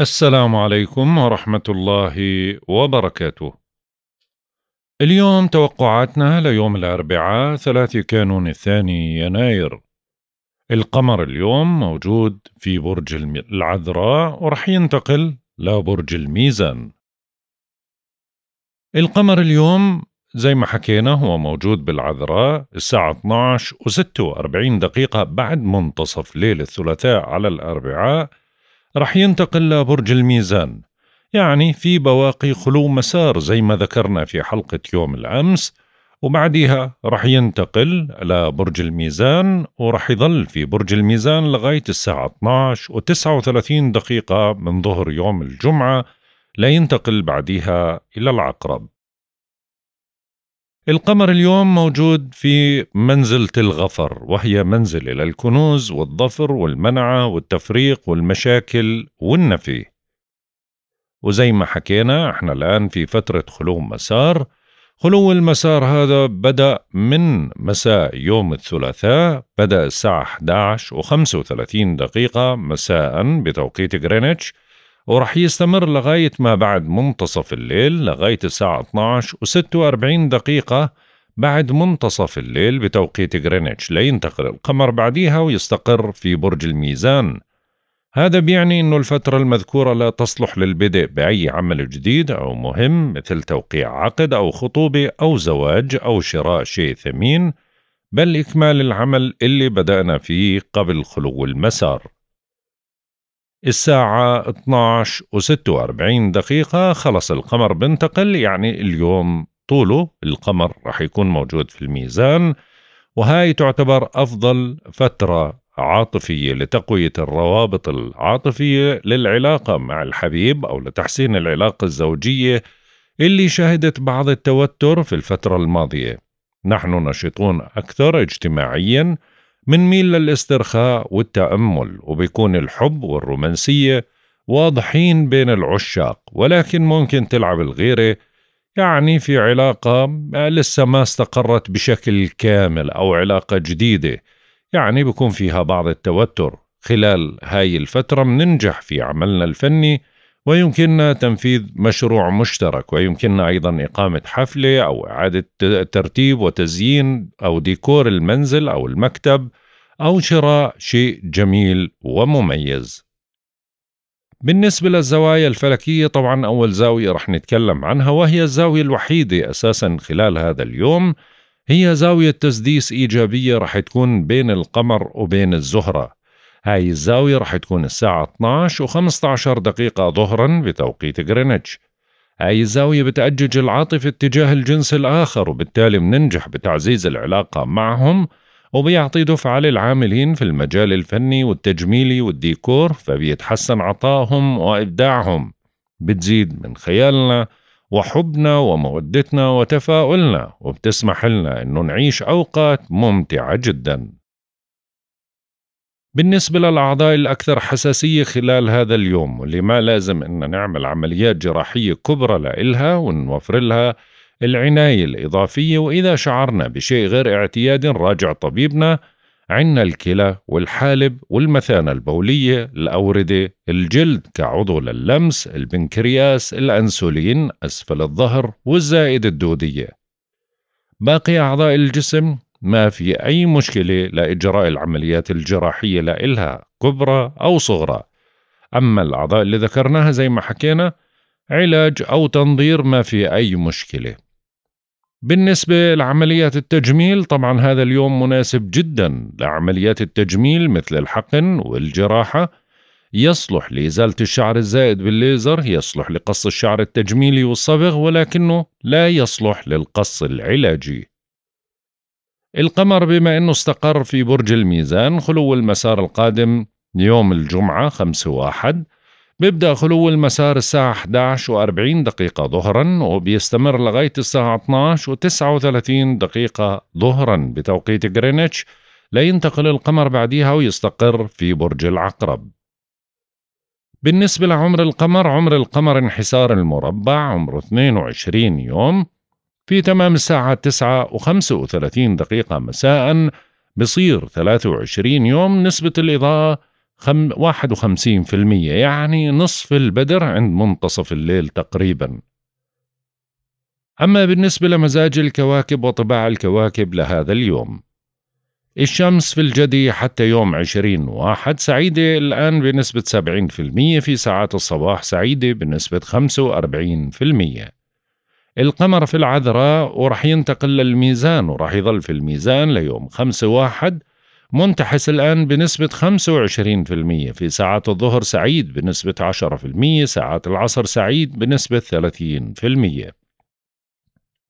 السلام عليكم ورحمة الله وبركاته. اليوم توقعاتنا ليوم الأربعاء 3 كانون الثاني يناير. القمر اليوم موجود في برج العذراء ورح ينتقل لبرج الميزان. القمر اليوم زي ما حكينا هو موجود بالعذراء الساعة 12 و46 دقيقة بعد منتصف ليل الثلاثاء على الأربعاء رح ينتقل لبرج الميزان يعني في بواقي خلو مسار زي ما ذكرنا في حلقة يوم الأمس وبعدها رح ينتقل لبرج الميزان ورح يظل في برج الميزان لغاية الساعة 12 و39 دقيقة من ظهر يوم الجمعة لينتقل بعدها إلى العقرب القمر اليوم موجود في منزلة الغفر وهي منزلة للكنوز والظفر والمنعة والتفريق والمشاكل والنفي وزي ما حكينا احنا الآن في فترة خلو مسار خلو المسار هذا بدأ من مساء يوم الثلاثاء بدأ الساعة 11 و35 دقيقة مساء بتوقيت غرينتش ورح يستمر لغاية ما بعد منتصف الليل لغاية الساعة 12 و46 دقيقة بعد منتصف الليل بتوقيت غرينتش لينتقل القمر بعديها ويستقر في برج الميزان هذا بيعني أنه الفترة المذكورة لا تصلح للبدء بأي عمل جديد أو مهم مثل توقيع عقد أو خطوبة أو زواج أو شراء شيء ثمين بل إكمال العمل اللي بدأنا فيه قبل خلو المسار الساعة 12 و46 دقيقة خلص القمر بنتقل يعني اليوم طوله القمر رح يكون موجود في الميزان وهاي تعتبر أفضل فترة عاطفية لتقوية الروابط العاطفية للعلاقة مع الحبيب أو لتحسين العلاقة الزوجية اللي شهدت بعض التوتر في الفترة الماضية. نحن نشطون أكثر اجتماعيًا منميل للاسترخاء والتأمل وبيكون الحب والرومانسية واضحين بين العشاق ولكن ممكن تلعب الغيرة يعني في علاقة لسه ما استقرت بشكل كامل أو علاقة جديدة يعني بيكون فيها بعض التوتر خلال هاي الفترة مننجح في عملنا الفني ويمكننا تنفيذ مشروع مشترك ويمكننا أيضا إقامة حفلة أو إعادة ترتيب وتزيين أو ديكور المنزل أو المكتب أو شراء شيء جميل ومميز بالنسبة للزوايا الفلكية طبعا أول زاوية رح نتكلم عنها وهي الزاوية الوحيدة أساسا خلال هذا اليوم هي زاوية تسديس إيجابية رح تكون بين القمر وبين الزهرة هاي الزاوية رح تكون الساعة 12 و15 دقيقة ظهرا بتوقيت غرينتش هاي الزاوية بتأجج العاطفة اتجاه الجنس الآخر وبالتالي مننجح بتعزيز العلاقة معهم وبيعطي دفعة للعاملين في المجال الفني والتجميلي والديكور فبيتحسن عطائهم وإبداعهم بتزيد من خيالنا وحبنا ومودتنا وتفاؤلنا وبتسمح لنا أنه نعيش أوقات ممتعة جداً بالنسبة للأعضاء الأكثر حساسية خلال هذا اليوم واللي ما لازم أن نعمل عمليات جراحية كبرى لإلها ونوفر لها العناية الإضافية وإذا شعرنا بشيء غير اعتيادي نراجع طبيبنا عنا الكلى والحالب والمثانة البولية الأوردة الجلد كعضو لللمس البنكرياس الأنسولين أسفل الظهر والزائد الدودية باقي أعضاء الجسم ما في أي مشكلة لإجراء العمليات الجراحية لإلها كبرى أو صغرى أما الأعضاء اللي ذكرناها زي ما حكينا علاج أو تنظير ما في أي مشكلة بالنسبة لعمليات التجميل طبعا هذا اليوم مناسب جدا لعمليات التجميل مثل الحقن والجراحة يصلح لإزالة الشعر الزائد بالليزر يصلح لقص الشعر التجميلي والصبغ ولكنه لا يصلح للقص العلاجي القمر بما أنه استقر في برج الميزان خلو المسار القادم يوم الجمعة 5 واحد بيبدأ خلو المسار الساعة 11 و 40 دقيقة ظهرا وبيستمر لغاية الساعة 12 و 39 دقيقة ظهرا بتوقيت غرينتش لينتقل القمر بعديها ويستقر في برج العقرب بالنسبة لعمر القمر عمر القمر انحسار المربع عمره 22 يوم في تمام الساعة 9 و35 دقيقة مساء بصير 23 يوم نسبة الإضاءة 51% يعني نصف البدر عند منتصف الليل تقريبا أما بالنسبة لمزاج الكواكب وطباع الكواكب لهذا اليوم الشمس في الجدي حتى يوم 20 واحد سعيدة الآن بنسبة 70% في ساعات الصباح سعيدة بنسبة 45% القمر في العذراء وراح ينتقل للميزان وراح يظل في الميزان ليوم خمسة واحد منتحس الآن بنسبة 25% في ساعات الظهر سعيد بنسبة 10% ساعات العصر سعيد بنسبة 30%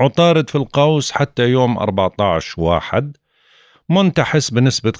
عطارد في القوس حتى يوم 14 واحد منتحس بنسبة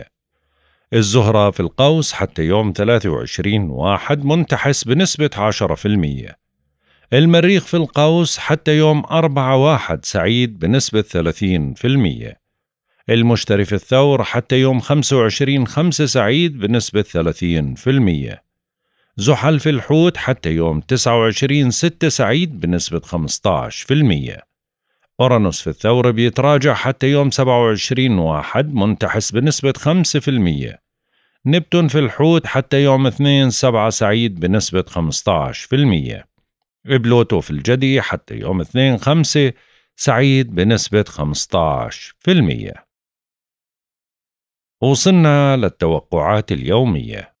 50% الزهرة في القوس حتى يوم 23 واحد منتحس بنسبة 10% المريخ في القوس حتى يوم 4 واحد سعيد بنسبة 30% المشتري في الثور حتى يوم 25 خمسة سعيد بنسبة 30% زحل في الحوت حتى يوم 29 ستة سعيد بنسبة 15% أورانوس في الثور بيتراجع حتى يوم 27 واحد منتحس بنسبة 5% نبتون في الحوت حتى يوم 2 سبعة سعيد بنسبة 15% بلوتو في الجدي حتى يوم 2 5 سعيد بنسبة 15% وصلنا للتوقعات اليومية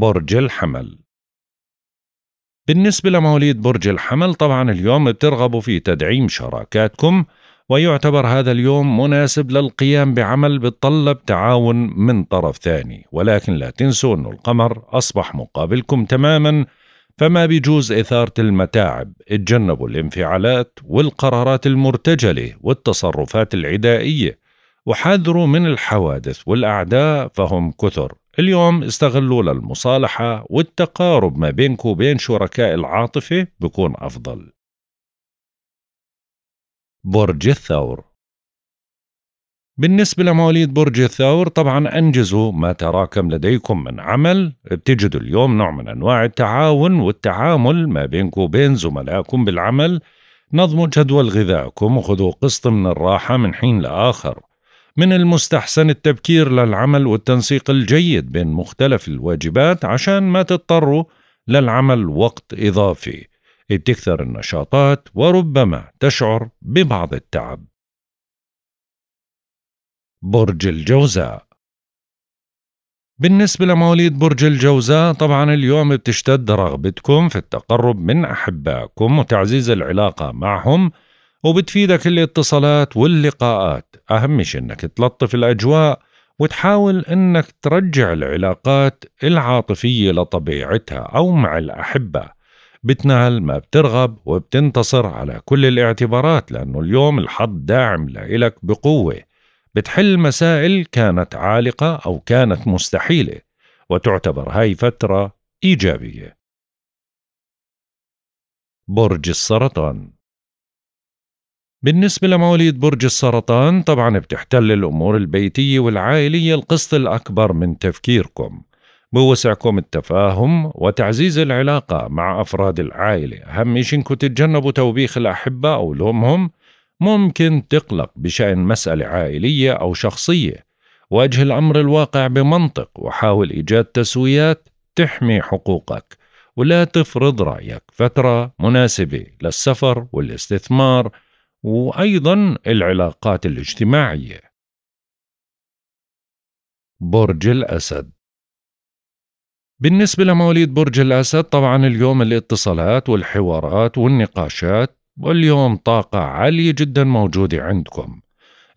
برج الحمل بالنسبة لمواليد برج الحمل طبعا اليوم بترغبوا في تدعيم شراكاتكم ويعتبر هذا اليوم مناسب للقيام بعمل بتطلب تعاون من طرف ثاني ولكن لا تنسوا أن القمر أصبح مقابلكم تماما فما بيجوز إثارة المتاعب اتجنبوا الانفعالات والقرارات المرتجلة والتصرفات العدائية وحذروا من الحوادث والأعداء فهم كثر اليوم استغلوا للمصالحة والتقارب ما بينكم وبين شركاء العاطفة بكون أفضل برج الثور بالنسبة لمواليد برج الثور طبعا أنجزوا ما تراكم لديكم من عمل بتجدوا اليوم نوع من أنواع التعاون والتعامل ما بينكم وبين زملائكم بالعمل نظموا جدول غذائكم وخذوا قسط من الراحة من حين لآخر من المستحسن التبكير للعمل والتنسيق الجيد بين مختلف الواجبات عشان ما تضطروا للعمل وقت إضافي بتكثر النشاطات وربما تشعر ببعض التعب برج الجوزاء بالنسبة لمواليد برج الجوزاء طبعا اليوم بتشتد رغبتكم في التقرب من أحبائكم وتعزيز العلاقة معهم وبتفيدك الاتصالات واللقاءات أهم شيء أنك تلطف الأجواء وتحاول أنك ترجع العلاقات العاطفية لطبيعتها أو مع الأحبة بتنال ما بترغب وبتنتصر على كل الاعتبارات لأنه اليوم الحظ داعم لإلك بقوة بتحل مسائل كانت عالقة أو كانت مستحيلة وتعتبر هاي فترة إيجابية برج السرطان بالنسبة لمواليد برج السرطان طبعا بتحتل الأمور البيتية والعائلية القسط الأكبر من تفكيركم بوسعكم التفاهم وتعزيز العلاقة مع أفراد العائلة أهم شيء إنكم تتجنبوا توبيخ الأحبة أو لومهم ممكن تقلق بشأن مسألة عائلية أو شخصية واجه الأمر الواقع بمنطق وحاول إيجاد تسويات تحمي حقوقك ولا تفرض رأيك فترة مناسبة للسفر والاستثمار وأيضا العلاقات الاجتماعية برج الأسد بالنسبة لمواليد برج الأسد طبعا اليوم الاتصالات والحوارات والنقاشات واليوم طاقة عالية جدا موجودة عندكم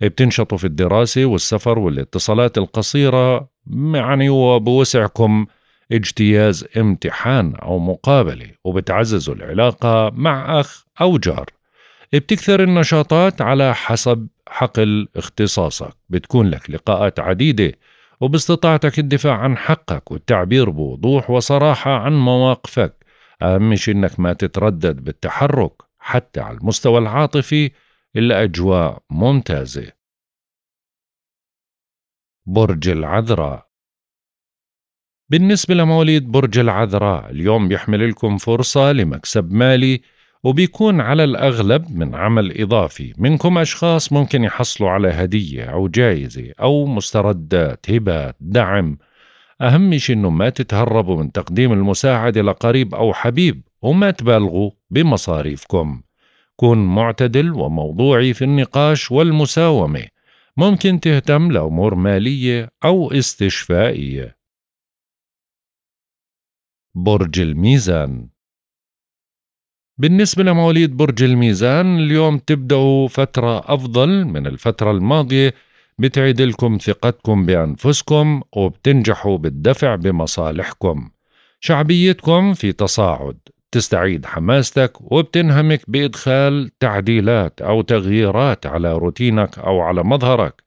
بتنشطوا في الدراسة والسفر والاتصالات القصيرة يعني وبوسعكم اجتياز امتحان أو مقابلة وبتعززوا العلاقة مع أخ أو جار بتكثر النشاطات على حسب حقل اختصاصك بتكون لك لقاءات عديدة وباستطاعتك الدفاع عن حقك والتعبير بوضوح وصراحة عن مواقفك أهم شيء إنك ما تتردد بالتحرك حتى على المستوى العاطفي إلا أجواء ممتازة برج العذراء بالنسبة لمواليد برج العذراء اليوم بيحمل لكم فرصة لمكسب مالي وبيكون على الأغلب من عمل إضافي منكم أشخاص ممكن يحصلوا على هدية أو جائزة أو مستردات هبات دعم أهم شيء أنه ما تتهربوا من تقديم المساعدة لقريب أو حبيب وما تبالغوا بمصاريفكم كن معتدل وموضوعي في النقاش والمساومة ممكن تهتم لأمور مالية أو استشفائية برج الميزان بالنسبة لمواليد برج الميزان اليوم تبدأوا فترة أفضل من الفترة الماضية بتعيد لكم ثقتكم بأنفسكم وبتنجحوا بالدفع بمصالحكم شعبيتكم في تصاعد بتستعيد حماستك وبتنهمك بإدخال تعديلات أو تغييرات على روتينك أو على مظهرك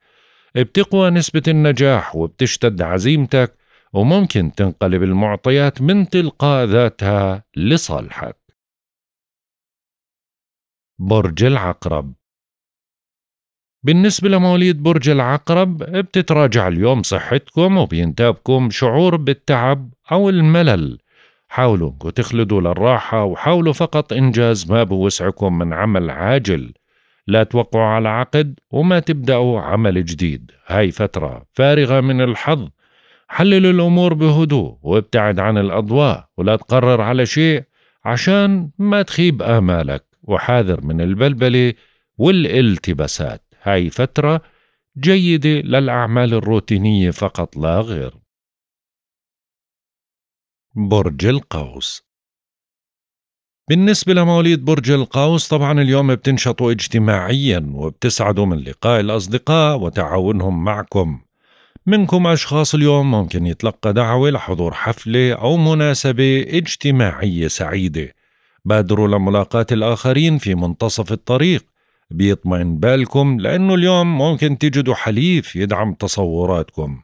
بتقوى نسبة النجاح وبتشتد عزيمتك وممكن تنقلب المعطيات من تلقاء ذاتها لصالحك برج العقرب بالنسبة لمواليد برج العقرب بتتراجع اليوم صحتكم وبينتابكم شعور بالتعب أو الملل حاولوا وتخلدوا للراحة وحاولوا فقط إنجاز ما بوسعكم من عمل عاجل لا توقعوا على عقد وما تبدأوا عمل جديد هاي فترة فارغة من الحظ حلل الأمور بهدوء وابتعد عن الأضواء ولا تقرر على شيء عشان ما تخيب آمالك وحاذر من البلبلة والالتباسات هاي فترة جيدة للأعمال الروتينية فقط لا غير برج القوس بالنسبة لمواليد برج القوس طبعا اليوم بتنشطوا اجتماعيا وبتسعدوا من لقاء الأصدقاء وتعاونهم معكم منكم أشخاص اليوم ممكن يتلقى دعوة لحضور حفلة أو مناسبة اجتماعية سعيدة بادروا لملاقاة الآخرين في منتصف الطريق بيطمئن بالكم لأنه اليوم ممكن تجدوا حليف يدعم تصوراتكم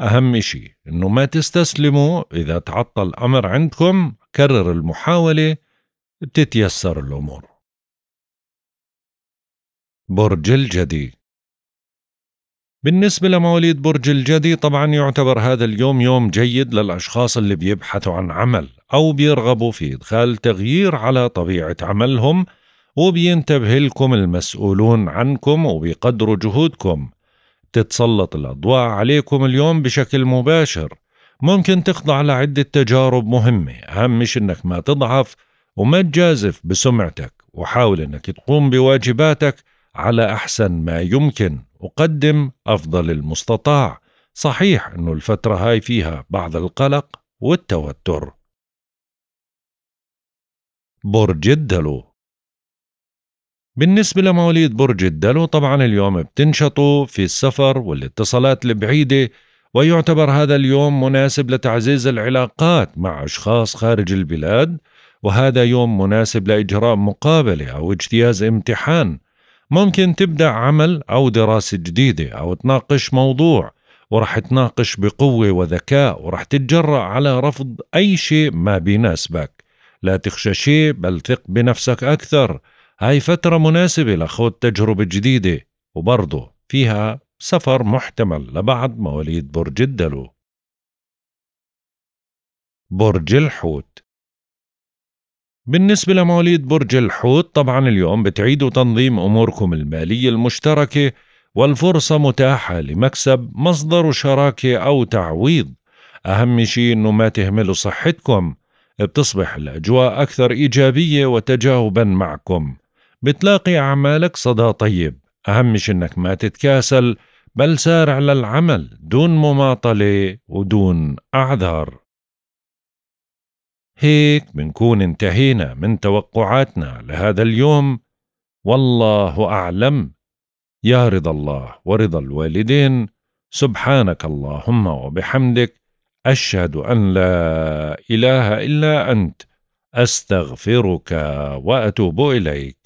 أهم إشي إنه ما تستسلموا إذا تعطل الأمر عندكم كرر المحاولة بتتيسر الأمور برج الجدي بالنسبة لمواليد برج الجدي طبعا يعتبر هذا اليوم يوم جيد للأشخاص اللي بيبحثوا عن عمل أو بيرغبوا في إدخال تغيير على طبيعة عملهم وبينتبه لكم المسؤولون عنكم وبيقدروا جهودكم تتسلط الأضواء عليكم اليوم بشكل مباشر ممكن تخضع لعدة تجارب مهمة أهم مش إنك ما تضعف وما تجازف بسمعتك وحاول إنك تقوم بواجباتك على أحسن ما يمكن وقدم أفضل المستطاع صحيح إنه الفترة هاي فيها بعض القلق والتوتر برج الدلو بالنسبة لمواليد برج الدلو طبعا اليوم بتنشطوا في السفر والاتصالات البعيدة ويعتبر هذا اليوم مناسب لتعزيز العلاقات مع أشخاص خارج البلاد وهذا يوم مناسب لإجراء مقابلة أو اجتياز امتحان ممكن تبدأ عمل أو دراسة جديدة أو تناقش موضوع ورح تناقش بقوة وذكاء ورح تتجرأ على رفض أي شيء ما بيناسبك لا تخشى شيء بل ثق بنفسك أكثر هاي فترة مناسبة لخوض تجربة جديدة وبرضه فيها سفر محتمل لبعض مواليد برج الدلو برج الحوت بالنسبة لمواليد برج الحوت طبعا اليوم بتعيدوا تنظيم أموركم المالية المشتركة والفرصة متاحة لمكسب مصدر شراكة أو تعويض أهم شيء أنه ما تهملوا صحتكم بتصبح الأجواء أكثر إيجابية وتجاوبا معكم بتلاقي أعمالك صدى طيب أهم مش إنك ما تتكاسل بل سارع للعمل دون مماطلة ودون أعذار هيك بنكون انتهينا من توقعاتنا لهذا اليوم والله أعلم يا رضا الله ورضا الوالدين سبحانك اللهم وبحمدك أشهد أن لا إله إلا أنت أستغفرك وأتوب إليك